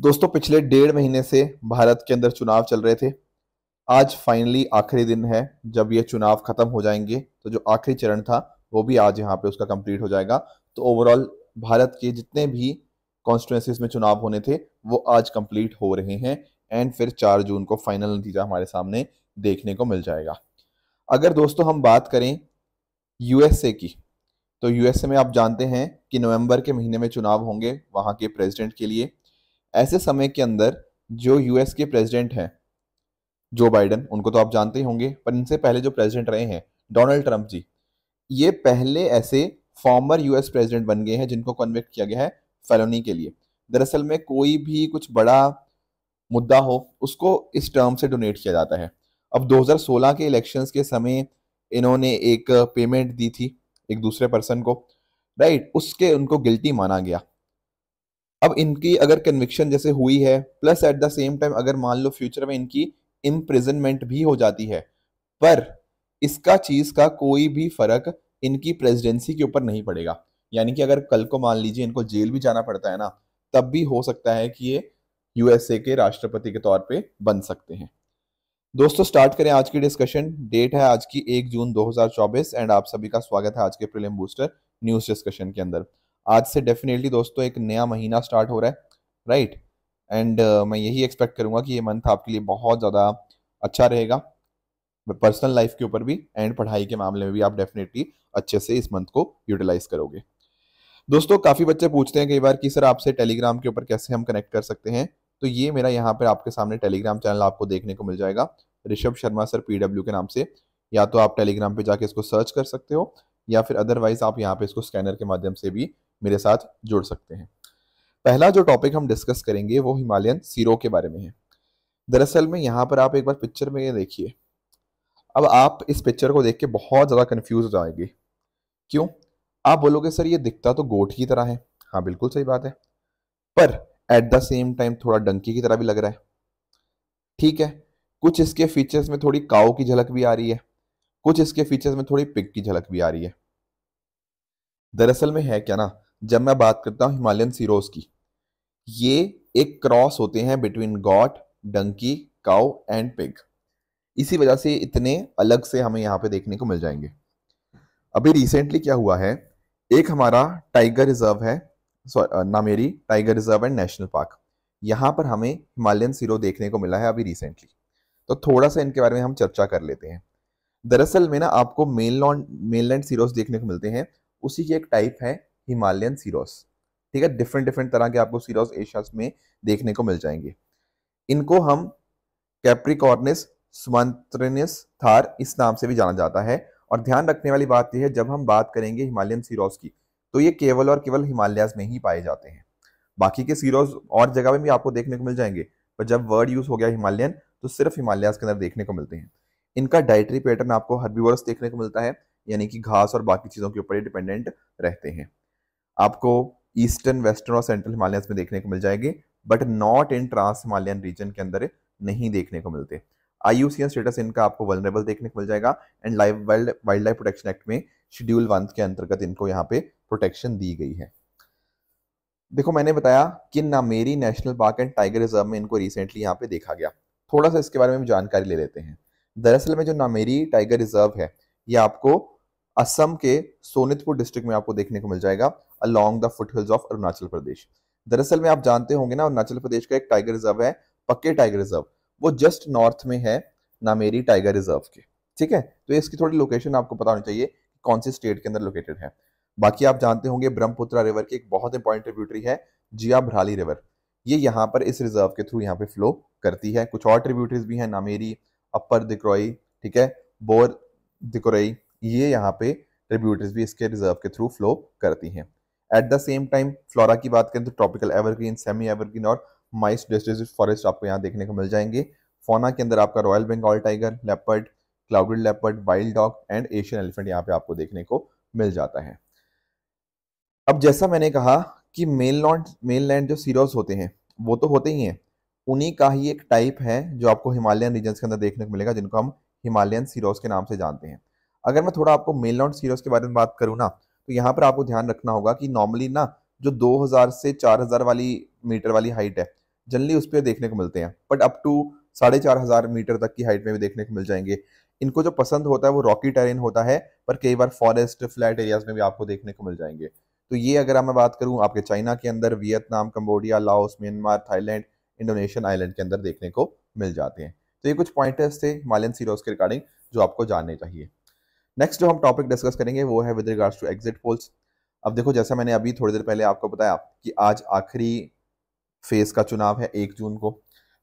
दोस्तों पिछले डेढ़ महीने से भारत के अंदर चुनाव चल रहे थे आज फाइनली आखिरी दिन है जब ये चुनाव खत्म हो जाएंगे तो जो आखिरी चरण था वो भी आज यहाँ पे उसका कंप्लीट हो जाएगा तो ओवरऑल भारत के जितने भी कॉन्स्टिट्यूंसीज में चुनाव होने थे वो आज कंप्लीट हो रहे हैं एंड फिर चार जून को फाइनल नतीजा हमारे सामने देखने को मिल जाएगा अगर दोस्तों हम बात करें यूएसए की तो यूएसए में आप जानते हैं कि नवंबर के महीने में चुनाव होंगे वहाँ के प्रेसिडेंट के लिए ऐसे समय के अंदर जो यूएस के प्रेसिडेंट हैं जो बाइडन उनको तो आप जानते ही होंगे पर इनसे पहले जो प्रेसिडेंट रहे हैं डोनाल्ड ट्रंप जी ये पहले ऐसे फॉर्मर यूएस प्रेसिडेंट बन गए हैं जिनको कन्विक्ट किया गया है फेलोनी के लिए दरअसल में कोई भी कुछ बड़ा मुद्दा हो उसको इस टर्म से डोनेट किया जाता है अब 2016 के इलेक्शंस के समय इन्होंने एक पेमेंट दी थी एक दूसरे पर्सन को राइट उसके उनको गिल्टी माना गया अब इनकी अगर कन्विक्शन जैसे हुई है plus at the same time अगर मान लो फ्यूचर में इनकी इम्प्रिजनमेंट भी हो जाती है पर इसका चीज़ का कोई भी फर्क इनकी प्रेसिडेंसी के ऊपर नहीं पड़ेगा यानी कि अगर कल को मान लीजिए इनको जेल भी जाना पड़ता है ना तब भी हो सकता है कि ये यूएसए के राष्ट्रपति के तौर पे बन सकते हैं दोस्तों स्टार्ट करें आज की डिस्कशन डेट है आज की एक जून 2024 एंड आप सभी का स्वागत है आज के प्रीलिम बूस्टर न्यूज डिस्कशन के अंदर आज से डेफिनेटली दोस्तों एक नया महीना स्टार्ट हो रहा है राइट right? एंड uh, मैं यही एक्सपेक्ट करूंगा कि ये मंथ आपके लिए बहुत ज़्यादा अच्छा रहेगा पर्सनल लाइफ के ऊपर भी एंड पढ़ाई के मामले में भी आप डेफिनेटली अच्छे से इस मंथ को यूटिलाइज करोगे दोस्तों काफ़ी बच्चे पूछते हैं कई बार कि सर आपसे टेलीग्राम के ऊपर कैसे हम कनेक्ट कर सकते हैं तो ये मेरा यहाँ पर आपके सामने टेलीग्राम चैनल आपको देखने को मिल जाएगा ऋषभ शर्मा सर पीडब्ल्यू के नाम से या तो आप टेलीग्राम पर जाके इसको सर्च कर सकते हो या फिर अदरवाइज आप यहाँ पे इसको स्कैनर के माध्यम से भी मेरे साथ जुड़ सकते हैं पहला जो टॉपिक हम डिस्कस करेंगे वो हिमालयन सीरो के बारे में है दरअसल में यहाँ पर आप एक बार पिक्चर में ये देखिए अब आप इस पिक्चर को देख के बहुत ज़्यादा कन्फ्यूज हो जाएंगे क्यों आप बोलोगे सर ये दिखता तो गोट की तरह है हाँ बिल्कुल सही बात है पर एट द सेम टाइम थोड़ा डंकी की तरह भी लग रहा है ठीक है कुछ इसके फीचर्स में थोड़ी काओ की झलक भी आ रही है कुछ इसके फीचर्स में थोड़ी पिक की झलक भी आ रही है दरअसल में है क्या ना जब मैं बात करता हूँ हिमालयन सीरोज की ये एक क्रॉस होते हैं between goat donkey cow and pig इसी वजह से इतने अलग से हमें यहाँ पे देखने को मिल जाएंगे अभी रिसेंटली क्या हुआ है एक हमारा टाइगर रिजर्व है Nameri tiger reserve and national park यहाँ पर हमें हिमालयन सीरो देखने को मिला है अभी रिसेंटली तो थोड़ा सा इनके बारे में हम चर्चा कर लेते हैं दरअसल में ना आपको मेन लॉन्ड मेनलैंड सीरोज देखने को मिलते हैं उसी की एक टाइप है हिमालयन सीरोस ठीक है डिफरेंट डिफरेंट तरह के आपको सीरोस एशिया में देखने को मिल जाएंगे इनको हम कैप्रिकॉर्निस सुमंत्रनिस थार इस नाम से भी जाना जाता है और ध्यान रखने वाली बात यह है जब हम बात करेंगे हिमालयन सीरोस की तो ये केवल और केवल हिमालयाज में ही पाए जाते हैं बाकी के सीरोज और जगह में भी आपको देखने को मिल जाएंगे पर जब वर्ड यूज हो गया हिमालयन तो सिर्फ हिमालयाज के अंदर देखने को मिलते हैं इनका डाइटरी पैटर्न आपको हर्बीवर्स देखने को मिलता है यानी कि घास और बाकी चीज़ों के ऊपर डिपेंडेंट रहते हैं आपको ईस्टर्न वेस्टर्न और सेंट्रल हिमालय में देखने को मिल जाएंगे but not in trans Himalayan region के अंदर नहीं देखने को मिलते आई स्टेटस इनका आपको वनरेबल देखने को मिल जाएगा and life wild wild life protection act में शेड्यूल वन के अंतर्गत इनको यहाँ पे प्रोटेक्शन दी गई है देखो मैंने बताया कि Nameri national park and tiger reserve में इनको रिसेंटली यहाँ पे देखा गया थोड़ा सा इसके बारे में जानकारी ले लेते हैं दरअसल में जो नामेरी टाइगर रिजर्व है ये आपको असम के सोनितपुर डिस्ट्रिक्ट में आपको देखने को मिल जाएगा along the foothills of Arunachal Pradesh दरअसल में आप जानते होंगे ना अरुणाचल प्रदेश का एक टाइगर रिजर्व है पक्के टाइगर रिजर्व वो जस्ट नॉर्थ में है नामेरी टाइगर रिजर्व के ठीक है तो इसकी थोड़ी लोकेशन आपको पता होनी चाहिए कौन से स्टेट के अंदर लोकेटेड है बाकी आप जानते होंगे ब्रह्मपुत्रा रिवर की एक बहुत इंपॉर्टेंट ट्रिब्यूटरी है जिया भ्राली रिवर ये यहाँ पर इस रिजर्व के थ्रू यहाँ पे फ्लो करती है कुछ और ट्रिब्यूटरीज भी हैं नामेरी अपर दिक्रोई ठीक है बोर दिक्रोई ये यहाँ पे ट्रिब्यूटरीज भी इसके रिजर्व के थ्रू फ्लो करती हैं at the same time flora की बात करें तो ट्रॉपिकल एवरग्रीन सेमी एवरग्रीन और माइस डिस्ट्रिज फॉरेस्ट आपको यहाँ देखने को मिल जाएंगे फोना के अंदर आपका royal Bengal tiger leopard clouded leopard wild dog and Asian elephant यहाँ पे आपको देखने को मिल जाता है अब जैसा मैंने कहा कि मेन लॉन्ड मेन लैंड जो सीरोज होते हैं वो तो होते ही हैं उन्हीं का ही एक टाइप है जो आपको हिमालयन रीजन के अंदर देखने को मिलेगा जिनको हम हिमालयन सीरोज के नाम से जानते हैं अगर मैं थोड़ा आपको मेल नॉट सीरोज के बारे में बात करूँ ना तो यहाँ पर आपको ध्यान रखना होगा कि नॉर्मली ना जो 2000 से 4000 वाली मीटर वाली हाइट है जनरली उस पर देखने को मिलते हैं बट अप टू साढ़े चार हज़ार मीटर तक की हाइट में भी देखने को मिल जाएंगे इनको जो पसंद होता है वो रॉकी टेरेन होता है पर कई बार फॉरेस्ट फ्लैट एरियाज में भी आपको देखने को मिल जाएंगे तो ये अगर मैं बात करूँ आपके चाइना के अंदर Vietnam Cambodia Laos Myanmar Thailand Indonesian island के अंदर देखने को मिल जाते हैं तो ये कुछ पॉइंटर्स थे हिमालयन सीरोज के रिगार्डिंग जो आपको जानने चाहिए नेक्स्ट जो हम टॉपिक डिस्कस करेंगे वो है with regards to exit polls अब देखो जैसा मैंने अभी थोड़ी देर पहले आपको बताया कि आज आखिरी फेज का चुनाव है एक जून को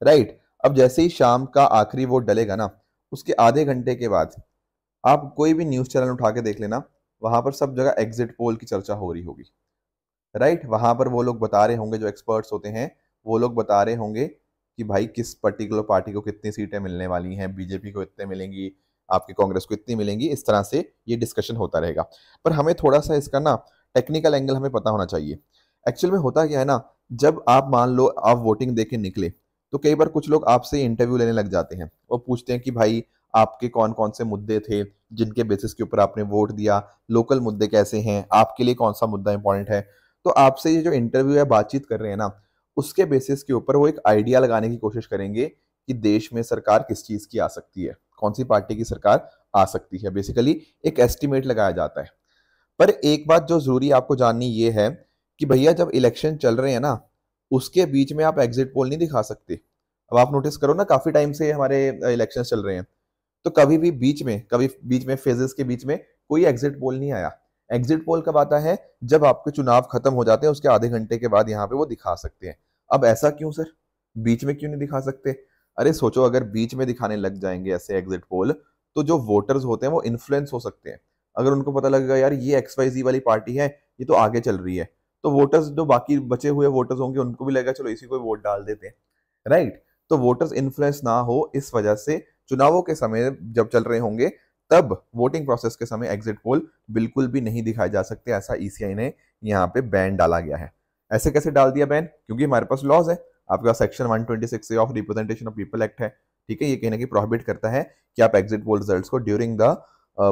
राइट अब जैसे ही शाम का आखिरी वोट डलेगा ना उसके आधे घंटे के बाद आप कोई भी न्यूज़ चैनल उठा के देख लेना वहाँ पर सब जगह एग्जिट पोल की चर्चा हो रही होगी राइट वहाँ पर वो लोग बता रहे होंगे जो एक्सपर्ट्स होते हैं वो लोग बता रहे होंगे कि भाई किस पर्टिकुलर पार्टी को कितनी सीटें मिलने वाली हैं बीजेपी को इतने मिलेंगी आपके कांग्रेस को इतनी मिलेंगी इस तरह से ये डिस्कशन होता रहेगा पर हमें थोड़ा सा इसका ना टेक्निकल एंगल हमें पता होना चाहिए एक्चुअल में होता क्या है ना जब आप मान लो आप वोटिंग दे के निकले तो कई बार कुछ लोग आपसे इंटरव्यू लेने लग जाते हैं और पूछते हैं कि भाई आपके कौन कौन से मुद्दे थे जिनके बेसिस के ऊपर आपने वोट दिया लोकल मुद्दे कैसे हैं आपके लिए कौन सा मुद्दा इंपॉर्टेंट है तो आपसे ये जो इंटरव्यू है बातचीत कर रहे हैं ना उसके बेसिस के ऊपर वो एक आइडिया लगाने की कोशिश करेंगे कि देश में सरकार किस चीज़ की आ सकती है कौन सी पार्टी की सरकार आ सकती है बेसिकली एक एस्टिमेट लगाया जाता है पर एक बात जो ज़रूरी आपको जाननी ये है कि भैया जब इलेक्शन चल रहे हैं ना उसके बीच में आप एग्जिट पोल नहीं दिखा सकते अब आप नोटिस करो ना काफ़ी टाइम से हमारे इलेक्शन चल रहे हैं तो कभी भी बीच में कभी बीच में फेजेस के बीच में कोई एग्जिट पोल नहीं आया एग्जिट पोल कब आता है जब आपके चुनाव खत्म हो जाते हैं उसके आधे घंटे के बाद यहाँ पे वो दिखा सकते हैं अब ऐसा क्यों सर बीच में क्यों नहीं दिखा सकते अरे सोचो अगर बीच में दिखाने लग जाएंगे ऐसे एग्जिट पोल तो जो वोटर्स होते हैं वो इन्फ्लुएंस हो सकते हैं अगर उनको पता लगेगा यार ये एक्स वाई जी वाली पार्टी है ये तो आगे चल रही है तो वोटर्स जो बाकी बचे हुए वोटर्स होंगे उनको भी लगेगा चलो इसी को वोट डाल देते हैं राइट तो वोटर्स इन्फ्लुएंस ना हो इस वजह से चुनावों के समय जब चल रहे होंगे तब वोटिंग प्रोसेस के समय एग्जिट पोल बिल्कुल भी नहीं दिखाए जा सकते ऐसा ईसीआई e ने यहाँ पे बैन डाला गया है ऐसे कैसे डाल दिया बैन क्योंकि हमारे पास लॉज है आपका section 126 A of representation of people act है ठीक है ये कहना कि प्रोहिबिट करता है कि आप एग्जिट पोल रिजल्ट को ड्यूरिंग द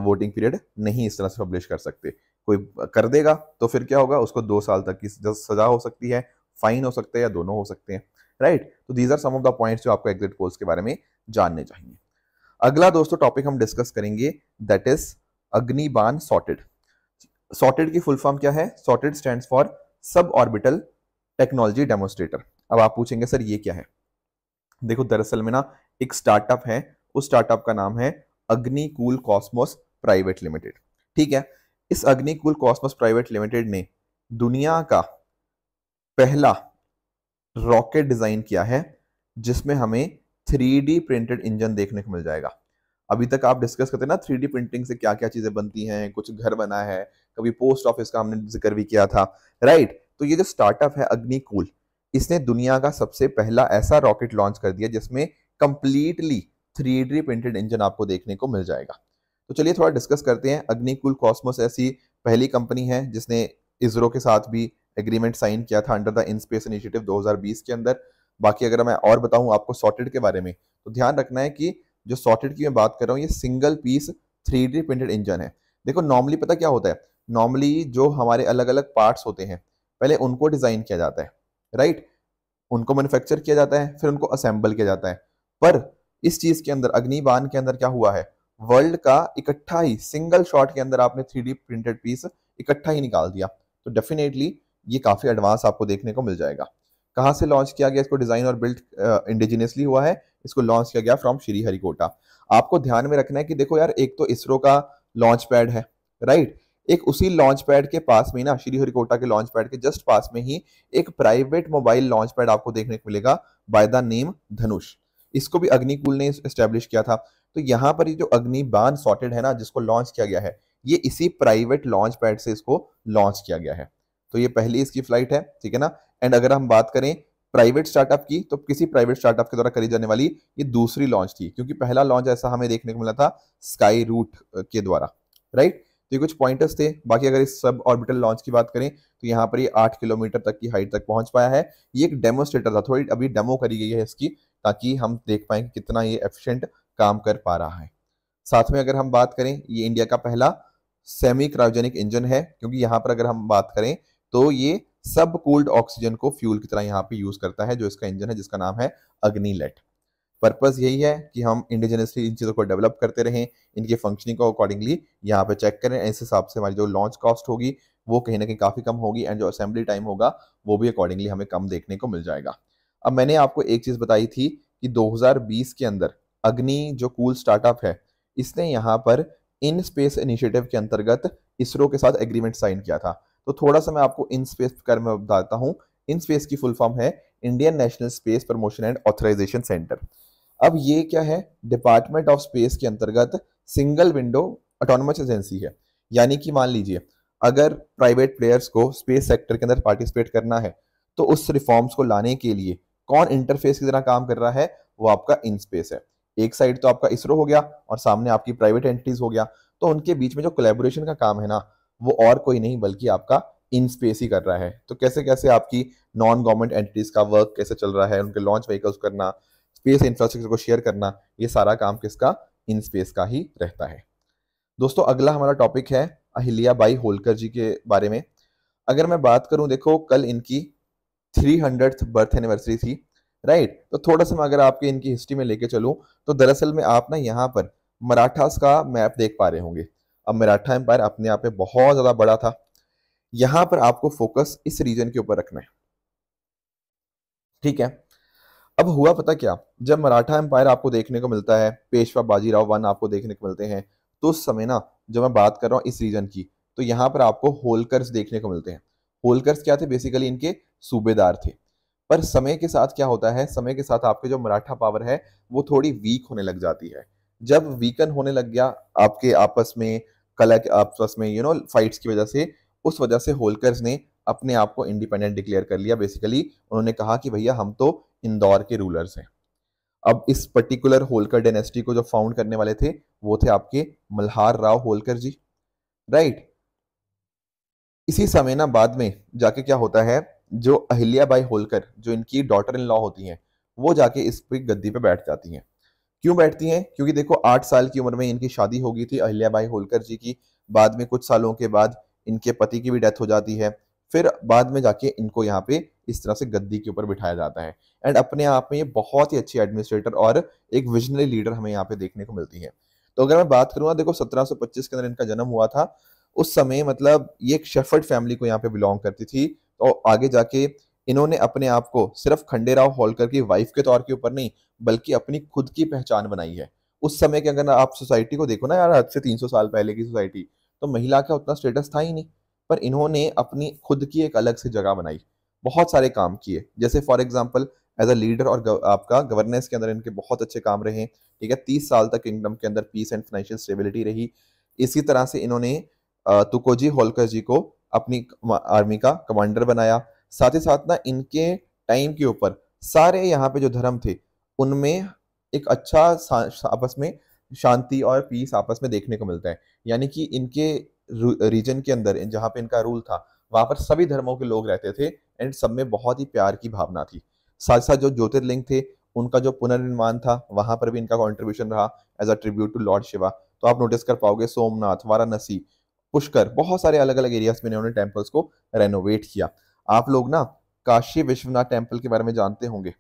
वोटिंग पीरियड नहीं इस तरह से पब्लिश कर सकते कोई कर देगा तो फिर क्या होगा उसको दो साल तक की सजा हो सकती है फाइन हो सकता है या दोनों हो सकते हैं राइट तो these are some of the points जो आपको एग्जिट पोल्स के बारे में जानने चाहिए अगला दोस्तों टॉपिक हम डिस्कस करेंगे that is Agnibaan sorted sorted की फुल फॉर्म क्या है sorted stand for sub orbital technology demonstrator अब आप पूछेंगे सर ये क्या है देखो दरअसल में ना एक स्टार्टअप है उस स्टार्टअप का नाम है अग्निकूल कॉस्मोस प्राइवेट लिमिटेड ठीक है इस अग्निकूल कॉस्मोस प्राइवेट लिमिटेड ने दुनिया का पहला रॉकेट डिज़ाइन किया है जिसमें हमें थ्री प्रिंटेड इंजन देखने को मिल जाएगा अभी तक आप डिस्कस करते ना थ्री प्रिंटिंग से क्या क्या चीज़ें बनती हैं कुछ घर बना है कभी पोस्ट ऑफिस का हमने जिक्र भी किया था राइट तो ये जो स्टार्टअप है अग्निकूल इसने दुनिया का सबसे पहला ऐसा रॉकेट लॉन्च कर दिया जिसमें completely three D printed engine आपको देखने को मिल जाएगा तो चलिए थोड़ा डिस्कस करते हैं अग्निकुल कॉस्मोस ऐसी पहली कंपनी है जिसने इसरो के साथ भी एग्रीमेंट साइन किया था under the IN space initiative 2020 के अंदर बाकी अगर मैं और बताऊं आपको सॉटेड के बारे में तो ध्यान रखना है कि जो सॉटेड की मैं बात कर रहा हूँ ये single piece three D printed engine है देखो नॉर्मली पता क्या होता है नॉर्मली जो हमारे अलग अलग पार्ट्स होते हैं पहले उनको डिज़ाइन किया जाता है राइट उनको मैन्युफैक्चर किया जाता है फिर उनको असेंबल किया जाता है पर इस चीज के अंदर अग्निबान के अंदर क्या हुआ है वर्ल्ड का इकट्ठा ही सिंगल शॉट के अंदर आपने थ्री प्रिंटेड पीस इकट्ठा ही निकाल दिया तो डेफिनेटली ये काफी एडवांस आपको देखने को मिल जाएगा कहाँ से लॉन्च किया गया इसको डिजाइन और बिल्ड इंडिजिनियसली हुआ है इसको लॉन्च किया गया फ्रॉम श्री हरिकोटा आपको ध्यान में रखना है कि देखो यार एक तो इसरो का लॉन्च पैड है राइट एक उसी लॉन्च पैड के पास में ना श्री हरिकोटा के लॉन्च पैड के जस्ट पास में ही एक प्राइवेट मोबाइल लॉन्च पैड आपको देखने को मिलेगा बाय द नेम धनुष इसको भी अग्निकूल ने स्टैब्लिश किया था तो यहाँ पर ये जो अग्नि बांध सॉर्टेड है ना जिसको लॉन्च किया गया है ये इसी प्राइवेट लॉन्च पैड से इसको लॉन्च किया गया है तो ये पहली इसकी फ्लाइट है ठीक है ना एंड अगर हम बात करें प्राइवेट स्टार्टअप की तो किसी प्राइवेट स्टार्टअप के द्वारा करी जाने वाली ये दूसरी लॉन्च थी क्योंकि पहला लॉन्च ऐसा हमें देखने को मिला था स्काई रूट के द्वारा राइट तो ये कुछ पॉइंटर्स थे बाकी अगर इस सब ऑर्बिटल लॉन्च की बात करें तो यहाँ पर ये आठ किलोमीटर तक की हाइट तक पहुंच पाया है ये एक डेमोस्ट्रेटर था थोड़ी अभी डेमो करी गई है इसकी ताकि हम देख पाए कि कितना ये एफिशेंट काम कर पा रहा है साथ में अगर हम बात करें ये इंडिया का पहला सेमी क्रायोजेनिक इंजन है क्योंकि यहाँ पर अगर हम बात करें तो ये सब कूल्ड ऑक्सीजन को फ्यूल की तरह यहाँ पे यूज करता है जो इसका इंजन है जिसका नाम है अग्निलेट पर्पज़ यही है कि हम इंडिजिनसली इन चीज़ों को डेवलप करते रहें इनकी फंक्शनिंग को अकॉर्डिंगली यहाँ पे चेक करें इस हिसाब से हमारी जो लॉन्च कॉस्ट होगी वो कहीं ना कहीं काफ़ी कम होगी एंड जो असेंबली टाइम होगा वो भी अकॉर्डिंगली हमें कम देखने को मिल जाएगा अब मैंने आपको एक चीज़ बताई थी कि 2020 के अंदर अग्नि जो कूल स्टार्टअप है इसने यहाँ पर इन स्पेस इनिशिएटिव के अंतर्गत इसरो के साथ एग्रीमेंट साइन किया था तो थोड़ा सा मैं आपको इन स्पेस कर मैं बताता हूँ इन स्पेस की फुल फॉर्म है Indian national space promotion and authorisation centre अब ये क्या है डिपार्टमेंट ऑफ स्पेस के अंतर्गत सिंगल विंडो ऑटोनमस एजेंसी है यानी कि मान लीजिए अगर प्राइवेट प्लेयर्स को स्पेस सेक्टर के अंदर पार्टिसिपेट करना है तो उस रिफॉर्म्स को लाने के लिए कौन इंटरफेस की तरह काम कर रहा है वो आपका इन स्पेस है एक साइड तो आपका इसरो हो गया और सामने आपकी प्राइवेट एंटिटीज हो गया तो उनके बीच में जो कोलेबोरेशन का काम है ना वो और कोई नहीं बल्कि आपका इन स्पेस ही कर रहा है तो कैसे कैसे आपकी नॉन गवर्नमेंट एंटिटीज का वर्क कैसे चल रहा है उनके लॉन्च व्हीकल्स करना स्पेस इंफ्रास्ट्रक्चर को शेयर करना ये सारा काम किसका इन स्पेस का ही रहता है दोस्तों अगला हमारा टॉपिक है अहिल्या बाई होलकर जी के बारे में अगर मैं बात करूं देखो कल इनकी थ्री हंड्रेड बर्थ एनिवर्सरी थी राइट तो थोड़ा सा मैं अगर आपके इनकी हिस्ट्री में लेके चलूं तो दरअसल में आप ना यहाँ पर मराठास का मैप देख पा रहे होंगे अब मराठा एम्पायर अपने आप में बहुत ज़्यादा बड़ा था यहां पर आपको फोकस इस रीजन के ऊपर रखना है ठीक है अब हुआ पता क्या जब मराठा एम्पायर आपको देखने को मिलता है पेशवा बाजीराव वन आपको देखने को मिलते हैं तो उस समय ना जब मैं बात कर रहा हूँ इस रीजन की तो यहाँ पर आपको होलकर्स देखने को मिलते हैं होलकर्स क्या थे बेसिकली इनके सूबेदार थे पर समय के साथ क्या होता है समय के साथ आपके जो मराठा पावर है वो थोड़ी वीक होने लग जाती है जब वीकन होने लग गया आपके आपस में कला के आपस में यू नो फाइट्स की वजह से उस वजह से होलकर्स ने अपने आप को इंडिपेंडेंट डिक्लेयर कर लिया बेसिकली उन्होंने कहा कि भैया हम तो इंदौर के रूलर्स हैं अब इस पर्टिकुलर होलकर डेनेस्टी को जो फाउंड करने वाले थे वो थे आपके मल्हार राव होलकर जी राइट इसी समय ना बाद में जाके क्या होता है जो अहिल्याबाई होलकर जो इनकी डॉटर इन लॉ होती हैं वो जाके इस पर गद्दी पे बैठ जाती हैं क्यों बैठती हैं क्योंकि देखो आठ साल की उम्र में इनकी शादी हो गई थी अहिल्याबाई होलकर जी की बाद में कुछ सालों के बाद इनके पति की भी डेथ हो जाती है फिर बाद में जाके इनको यहाँ पे इस तरह से गद्दी के ऊपर बिठाया जाता है एंड अपने आप में ये बहुत ही अच्छी एडमिनिस्ट्रेटर और एक विजनरी लीडर हमें यहाँ पे देखने को मिलती है तो अगर मैं बात करूँगा देखो 1725 के अंदर इनका जन्म हुआ था उस समय मतलब ये एक शेफर्ड फैमिली को यहाँ पे बिलोंग करती थी तो आगे जाके इन्होंने अपने आप को सिर्फ खंडेराव होलकर की वाइफ के तौर के ऊपर नहीं बल्कि अपनी खुद की पहचान बनाई है उस समय के अगर आप सोसाइटी को देखो ना यार आज से 300 साल पहले की सोसाइटी तो महिला का उतना स्टेटस था ही नहीं पर इन्होंने अपनी खुद की एक अलग से जगह बनाई बहुत सारे काम किए जैसे for example as a leader और गव, आपका गवर्नेंस के अंदर इनके बहुत अच्छे काम रहे ठीक है तीस साल तक किंगडम के अंदर पीस एंड फाइनेंशियल स्टेबिलिटी रही इसी तरह से इन्होंने तुकोजी होलकर जी को अपनी आर्मी का कमांडर बनाया साथ ही साथ ना इनके टाइम के ऊपर सारे यहाँ पे जो धर्म थे उनमें एक अच्छा आपस में शांति और पीस आपस में देखने को मिलता है यानी कि इनके रीजन के अंदर जहाँ पे इनका रूल था वहाँ पर सभी धर्मों के लोग रहते थे एंड सब में बहुत ही प्यार की भावना थी साथ साथ जो ज्योतिर्लिंग थे उनका जो पुनर्निर्माण था वहाँ पर भी इनका कॉन्ट्रीब्यूशन रहा as a tribute to Lord Shiva तो आप नोटिस कर पाओगे सोमनाथ वाराणसी पुष्कर बहुत सारे अलग अलग एरियाज में इन्होंने टेम्पल्स को रेनोवेट किया आप लोग ना काशी विश्वनाथ टेम्पल के बारे में जानते होंगे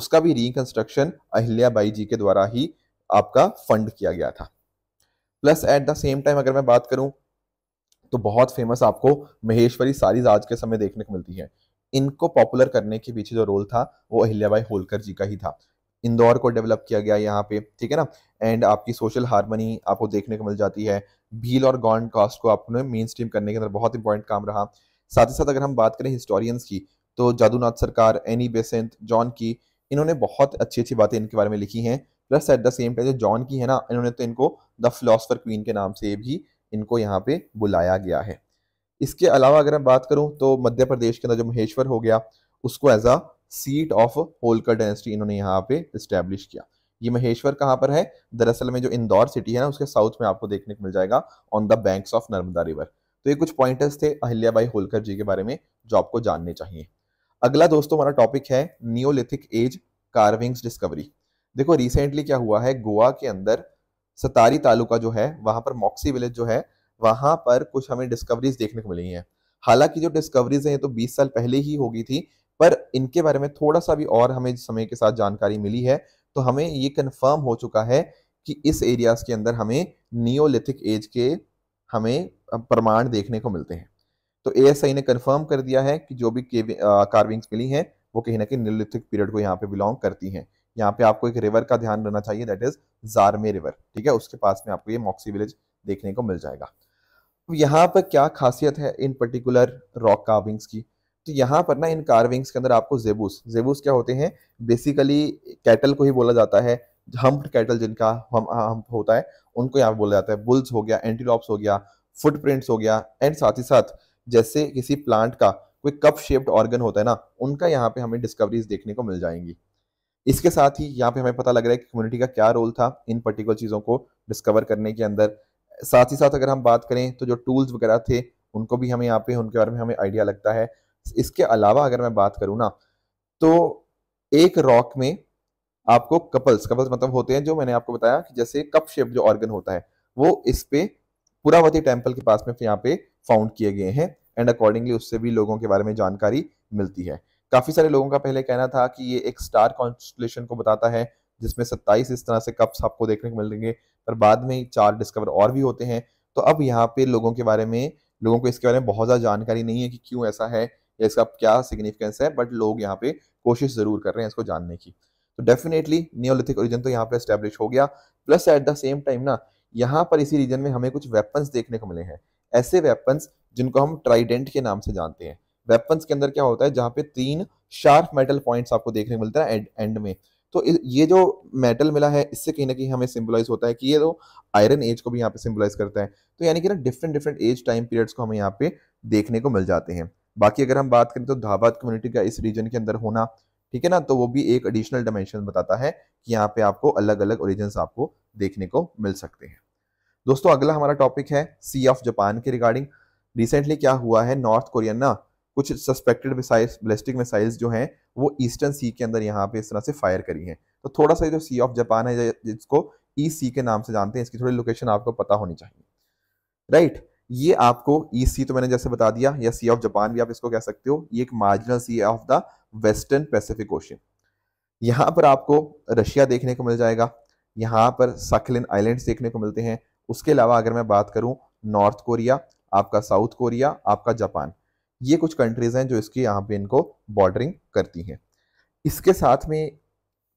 उसका भी रिकन्स्ट्रक्शन अहिल्याबाई जी के द्वारा ही आपका फंड किया गया था plus at the same time अगर मैं बात करूं तो बहुत फेमस आपको महेश्वरी सारीज आज के समय देखने को मिलती है इनको पॉपुलर करने के पीछे जो रोल था वो अहिल्याबाई होलकर जी का ही था इंदौर को डेवलप किया गया यहाँ पे ठीक है ना एंड आपकी सोशल हारमोनी आपको देखने को मिल जाती है भील और गॉन्ड कास्ट को आपने मेन स्ट्रीम करने के अंदर बहुत इंपॉर्टेंट काम रहा साथ ही साथ अगर हम बात करें हिस्टोरियंस की तो जादूनाथ सरकार एनी बेसेंट जॉन की इन्होंने बहुत अच्छी अच्छी बातें इनके बारे में लिखी हैं plus at the same time जो जॉन की है ना इन्होंने तो इनको द फिलोसफर क्वीन के नाम से भी इनको यहाँ पे बुलाया गया है इसके अलावा अगर मैं बात करूँ तो मध्य प्रदेश के अंदर जो महेश्वर हो गया उसको as a seat of Holkar dynasty इन्होंने यहाँ पे इस्टेब्लिश किया ये महेश्वर कहाँ पर है दरअसल में जो इंदौर सिटी है ना उसके साउथ में आपको देखने को मिल जाएगा on the banks of Narmada river तो ये कुछ पॉइंटर्स थे अहिल्याबाई होलकर जी के बारे में जो आपको जानने चाहिए अगला दोस्तों हमारा टॉपिक है नियोलिथिक एज कार्विंग्स डिस्कवरी देखो रिसेंटली क्या हुआ है गोवा के अंदर सतारी तालुका जो है वहां पर मॉक्सी विलेज जो है वहां पर कुछ हमें डिस्कवरीज देखने को मिली हैं हालांकि जो डिस्कवरीज हैं ये तो 20 साल पहले ही होगी थी पर इनके बारे में थोड़ा सा भी और हमें समय के साथ जानकारी मिली है तो हमें ये कन्फर्म हो चुका है कि इस एरियाज के अंदर हमें नियोलिथिक एज के हमें प्रमाण देखने को मिलते हैं तो ए ने कन्फर्म कर दिया है कि जो भी कार्विंग्स मिली हैं वो कहीं ना कहीं नियोलिथिक पीरियड को यहाँ पे बिलोंग करती हैं यहाँ पे आपको एक रिवर का ध्यान रखना चाहिए दैट इज जारमे रिवर ठीक है उसके पास में आपको ये मॉक्सी विलेज देखने को मिल जाएगा यहाँ पर क्या खासियत है इन पर्टिकुलर रॉक कार्विंग्स की तो यहाँ पर ना इन कार्विंग्स के अंदर आपको जेबूस जेबूस क्या होते हैं बेसिकली कैटल को ही बोला जाता है हम्प्ड कैटल जिनका हम हम हाँ, होता है उनको यहाँ बोला जाता है बुल्स हो गया एंटीलॉप्स हो गया फुटप्रिंट्स हो गया एंड साथ ही साथ जैसे किसी प्लांट का कोई कप शेप्ड ऑर्गन होता है ना उनका यहाँ पे हमें डिस्कवरीज देखने को मिल जाएंगी इसके साथ ही यहाँ पे हमें पता लग रहा है कि कम्युनिटी का क्या रोल था इन पर्टिकुलर चीज़ों को डिस्कवर करने के अंदर साथ ही साथ अगर हम बात करें तो जो टूल्स वगैरह थे उनको भी हमें यहाँ पे उनके बारे में हमें आइडिया लगता है इसके अलावा अगर मैं बात करूँ ना तो एक रॉक में आपको कपल्स कपल्स मतलब होते हैं जो मैंने आपको बताया कि जैसे कप शेप जो ऑर्गन होता है वो इस पे पुरावती टेम्पल के पास में यहाँ पे फाउंड किए गए हैं एंड अकॉर्डिंगली उससे भी लोगों के बारे में जानकारी मिलती है काफ़ी सारे लोगों का पहले कहना था कि ये एक स्टार कॉन्स्टलेशन को बताता है जिसमें सत्ताईस इस तरह से कप्स आपको देखने को मिलेंगे पर बाद में चार डिस्कवर और भी होते हैं तो अब यहाँ पे लोगों के बारे में लोगों को इसके बारे में बहुत ज़्यादा जानकारी नहीं है कि क्यों ऐसा है या इसका क्या सिग्निफिकेंस है बट लोग यहाँ पे कोशिश ज़रूर कर रहे हैं इसको जानने की तो डेफिनेटली नियोलिथिक ओरिजिन तो यहाँ पे स्टैब्लिश हो गया plus at the same time ना यहाँ पर इसी रीजन में हमें कुछ वेपन्स देखने को मिले हैं ऐसे वेपन्स जिनको हम ट्राइडेंट के नाम से जानते हैं रेफरेंस के अंदर क्या होता है जहाँ पे तीन शार्प मेटल पॉइंट्स आपको देखने को मिलता है एंड, एंड में तो ये जो मेटल मिला है इससे कहीं ना कहीं हमें सिंबलाइज होता है कि ये तो आयरन एज को भी यहाँ पे सिंबलाइज करता है तो यानी कि ना different different age time periods को हमें यहाँ पे देखने को मिल जाते हैं बाकी अगर हम बात करें तो धाबाद कम्युनिटी का इस रीजन के अंदर होना ठीक है ना तो वो भी एक एडिशनल डायमेंशन बताता है कि यहाँ पे आपको अलग अलग ओरिजिन आपको देखने को मिल सकते हैं दोस्तों अगला हमारा टॉपिक है सी ऑफ जापान के रिगार्डिंग रिसेंटली क्या हुआ है नॉर्थ कोरियन ना कुछ सस्पेक्टेड मिसाइल्स बलिस्टिक मिसाइल्स जो हैं वो ईस्टर्न सी के अंदर यहाँ पे इस तरह से फायर करी हैं तो थोड़ा सा जो सी ऑफ जापान है जिसको ई सी के नाम से जानते हैं इसकी थोड़ी लोकेशन आपको पता होनी चाहिए राइट ये आपको ई सी तो मैंने जैसे बता दिया या सी ऑफ जापान भी आप इसको कह सकते हो ये एक marginal sea of the western Pacific ocean यहाँ पर आपको रशिया देखने को मिल जाएगा यहाँ पर सखलिन आइलैंड्स देखने को मिलते हैं उसके अलावा अगर मैं बात करूँ नॉर्थ कोरिया आपका साउथ कोरिया आपका जापान ये कुछ कंट्रीज़ हैं जो इसकी यहाँ पे इनको बॉर्डरिंग करती हैं इसके साथ में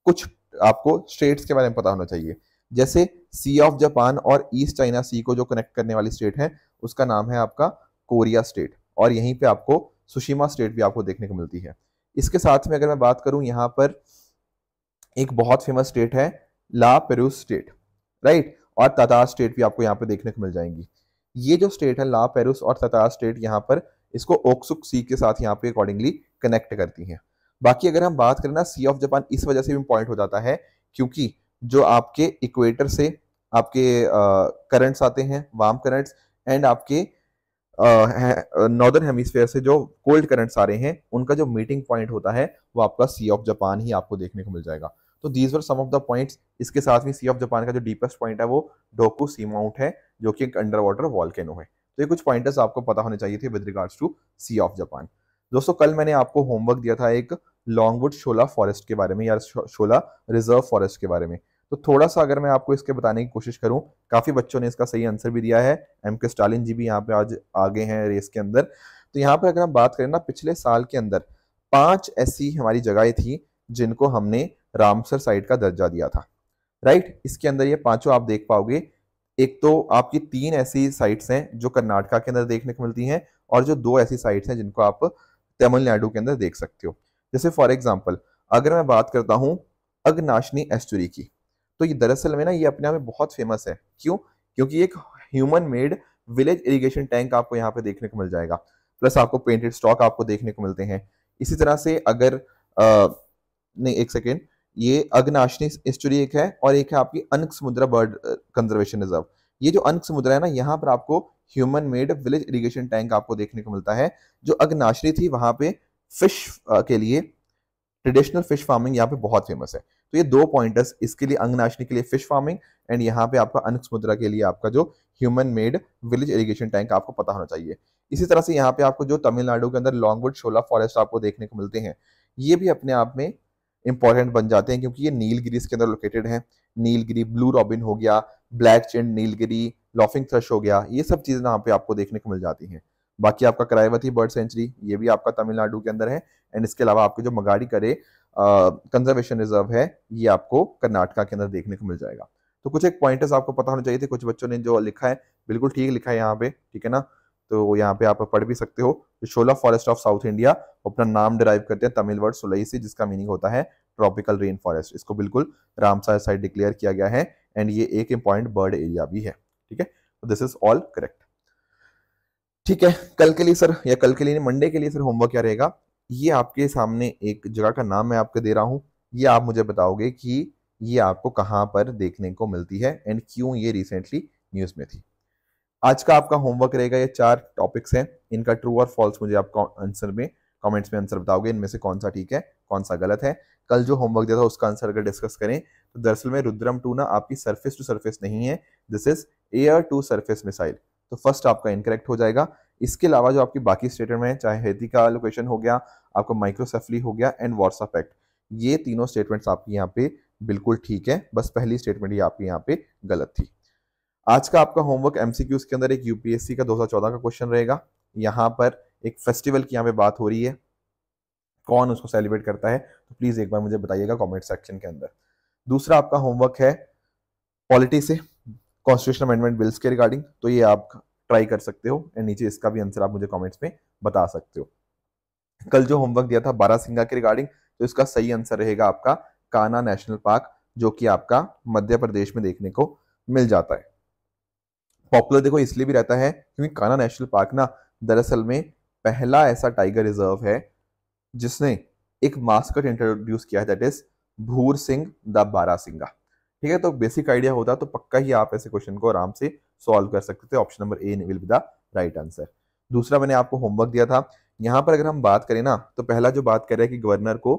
कुछ आपको स्टेट्स के बारे में पता होना चाहिए जैसे सी ऑफ जापान और ईस्ट चाइना सी को जो कनेक्ट करने वाली स्टेट है उसका नाम है आपका कोरिया स्टेट और यहीं पे आपको सुशीमा स्टेट भी आपको देखने को मिलती है इसके साथ में अगर मैं बात करूं यहाँ पर एक बहुत फेमस स्टेट है ला पेरूस स्टेट राइट और ततार स्टेट भी आपको यहाँ पर देखने को मिल जाएंगी ये जो स्टेट है ला पेरूस और ततार स्टेट यहाँ पर इसको ओक्सुक सी के साथ यहाँ पे अकॉर्डिंगली कनेक्ट करती हैं बाकी अगर हम बात करें ना सी ऑफ जापान इस वजह से भी पॉइंट हो जाता है क्योंकि जो आपके इक्वेटर से आपके करंट्स uh, आते हैं वार्म करंट्स एंड आपके नॉर्दर्न हेमिस्फेयर से जो कोल्ड करंट्स आ रहे हैं उनका जो मीटिंग पॉइंट होता है वो आपका सी ऑफ जापान ही आपको देखने को मिल जाएगा तो these were some of the points इसके साथ में सी ऑफ जापान का जो डीपेस्ट पॉइंट है वो डोकू सी माउंट है जो कि एक अंडर वाटर वॉल्केनो है तो ये कुछ पॉइंटर्स आपको पता होने चाहिए थे with regards to sea of Japan दोस्तों कल मैंने आपको होमवर्क दिया था एक लॉन्गवुड शोला फॉरेस्ट के बारे में या शोला रिजर्व फॉरेस्ट के बारे में तो थोड़ा सा अगर मैं आपको इसके बताने की कोशिश करूं काफ़ी बच्चों ने इसका सही आंसर भी दिया है एम के स्टालिन जी भी यहाँ पे आज आगे हैं रेस के अंदर तो यहाँ पर अगर हम बात करें ना पिछले साल के अंदर पांच ऐसी हमारी जगहें थी जिनको हमने रामसर साइट का दर्जा दिया था राइट इसके अंदर ये पांचों आप देख पाओगे एक तो आपकी तीन ऐसी साइट्स हैं जो कर्नाटका के अंदर देखने को मिलती हैं और जो दो ऐसी साइट्स हैं जिनको आप तमिलनाडु के अंदर देख सकते हो जैसे फॉर एग्जाम्पल अगर मैं बात करता हूँ अग्नाशनी एस्टुरी की तो ये दरअसल में ना ये अपने आप में बहुत फेमस है क्यों क्योंकि एक human made village irrigation tank आपको यहाँ पे देखने को मिल जाएगा प्लस आपको पेंटेड स्टॉक आपको देखने को मिलते हैं इसी तरह से अगर आ, नहीं एक सेकेंड ये अग्नाशनी एस्टोरी एक है और एक है आपकी अनक समुद्रा बर्ड कंजर्वेशन रिजर्व ये जो अनक समुद्रा है ना यहाँ पर आपको human made village irrigation tank आपको देखने को मिलता है जो अग्नाशनी थी वहां पे फिश के लिए ट्रेडिशनल फिश फार्मिंग यहाँ पे बहुत फेमस है तो ये दो पॉइंटर्स इसके लिए अंगनाशनी के लिए फिश फार्मिंग एंड यहाँ पे आपका अनक समुद्रा के लिए आपका जो human made village irrigation tank आपको पता होना चाहिए इसी तरह से यहाँ पे आपको जो तमिलनाडु के अंदर लॉन्गवुड शोला फॉरेस्ट आपको देखने को मिलते हैं ये भी अपने आप में इंपॉर्टेंट बन जाते हैं क्योंकि ये नीलगिरी इसके अंदर लोकेटेड हैं नीलगिरी ब्लू रॉबिन हो गया black chinned Nilgiri laughing thrush हो गया ये सब चीज़ें यहाँ पे आपको देखने को मिल जाती हैं बाकी आपका करायवती बर्ड सेंचुरी ये भी आपका तमिलनाडु के अंदर है एंड इसके अलावा आपके जो मगाड़ी करे कंजर्वेशन रिजर्व है ये आपको कर्नाटका के अंदर देखने को मिल जाएगा तो कुछ एक पॉइंट आपको पता होने चाहिए थे कुछ बच्चों ने जो लिखा है बिल्कुल ठीक लिखा है यहाँ पे ठीक है ना तो यहाँ पे आप पढ़ भी सकते हो shola forest of south India अपना नाम डिराइव करते हैं तमिल वर्ड सोलई से जिसका मीनिंग होता है ट्रॉपिकल रेन फॉरेस्ट इसको बिल्कुल रामसार साइड डिक्लेयर किया गया है एंड ये एक इंपॉर्टेंट बर्ड एरिया भी है ठीक है दिस इज ऑल करेक्ट ठीक है कल के लिए सर या कल के लिए मंडे के लिए सर होमवर्क क्या रहेगा ये आपके सामने एक जगह का नाम मैं आपको दे रहा हूं ये आप मुझे बताओगे कि ये आपको कहां पर देखने को मिलती है एंड क्यों ये रिसेंटली न्यूज़ में थी आज का आपका होमवर्क रहेगा ये चार टॉपिक्स हैं इनका ट्रू और फॉल्स मुझे आप आंसर में कमेंट्स में आंसर बताओगे इनमें से कौन सा ठीक है कौन सा गलत है कल जो होमवर्क दिया था उसका आंसर अगर डिस्कस करें तो दरअसल में रुद्रम टू ना आपकी सर्फेस टू सरफेस नहीं है this is air to surface missile तो फर्स्ट आपका इनकरेक्ट हो जाएगा इसके अलावा जो आपकी बाकी स्टेटमेंट है चाहे हेदी का लोकेशन हो गया आपका माइक्रोसेफली हो गया एंड व्हाट्सअप एक्ट ये तीनों स्टेटमेंट्स आपकी यहाँ पे बिल्कुल ठीक है बस पहली स्टेटमेंट ये आपकी यहाँ पे गलत थी आज का आपका होमवर्क एमसीक्यूज के अंदर एक यूपीएससी का 2014 का क्वेश्चन रहेगा यहाँ पर एक फेस्टिवल की यहाँ पे बात हो रही है कौन उसको सेलिब्रेट करता है तो प्लीज एक बार मुझे बताइएगा कमेंट सेक्शन के अंदर दूसरा आपका होमवर्क है पॉलिटी से कॉन्स्टिट्यूशन अमेंडमेंट बिल्स के रिगार्डिंग तो ये आप ट्राई कर सकते हो एंड नीचे इसका भी आंसर आप मुझे कॉमेंट्स में बता सकते हो कल जो होमवर्क दिया था बारा सिंगा के रिगार्डिंग तो इसका सही आंसर रहेगा आपका काना नेशनल पार्क जो कि आपका मध्य प्रदेश में देखने को मिल जाता है पॉपुलर देखो इसलिए भी रहता है क्योंकि काना नेशनल पार्क ना दरअसल में पहला ऐसा टाइगर रिजर्व है जिसने एक मास्कट इंट्रोड्यूस किया है दैट इज भूर सिंह द बारा सिंगा ठीक है तो बेसिक आइडिया होता तो पक्का ही आप ऐसे क्वेश्चन को आराम से सॉल्व कर सकते थे option number A will be the right answer दूसरा मैंने आपको होमवर्क दिया था यहां पर अगर हम बात करें ना तो पहला जो बात कर रहे हैं कि गवर्नर को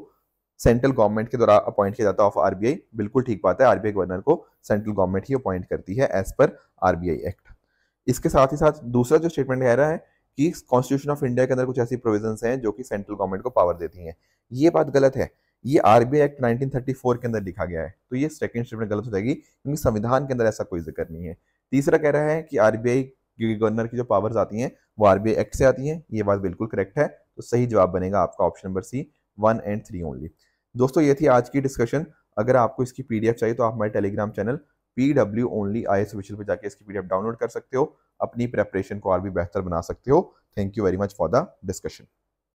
सेंट्रल गवर्नमेंट के द्वारा अपॉइंट किया जाता है ऑफ आरबीआई बिल्कुल ठीक बात है आरबीआई गवर्नर को सेंट्रल गवर्नमेंट ही अपॉइंट करती है एज पर आरबीआई एक्ट इसके साथ ही साथ दूसरा जो स्टेटमेंट कह रहा है कि कॉन्स्टिट्यूशन ऑफ इंडिया के अंदर कुछ ऐसी प्रोविजंस हैं जो कि सेंट्रल गवर्नमेंट को पावर देती हैं ये बात गलत है ये आरबीआई एक्ट 1934 के अंदर लिखा गया है तो ये सेकंड स्टेटमेंट गलत हो जाएगी क्योंकि संविधान के अंदर ऐसा कोई जिक्र नहीं है तीसरा कह रहा है कि आरबीआई गवर्नर की जो पावर्स आती हैं वो आरबीआई एक्ट से आती हैं ये बात बिल्कुल करेक्ट है तो सही जवाब बनेगा आपका option number C one and three only दोस्तों ये थी आज की डिस्कशन अगर आपको इसकी पीडीएफ चाहिए तो आप हमारे Telegram channel P W only I S official पर जाकर इसकी पीडीएफ डाउनलोड कर सकते हो अपनी प्रेपरेशन को और भी बेहतर बना सकते हो thank you very much for the discussion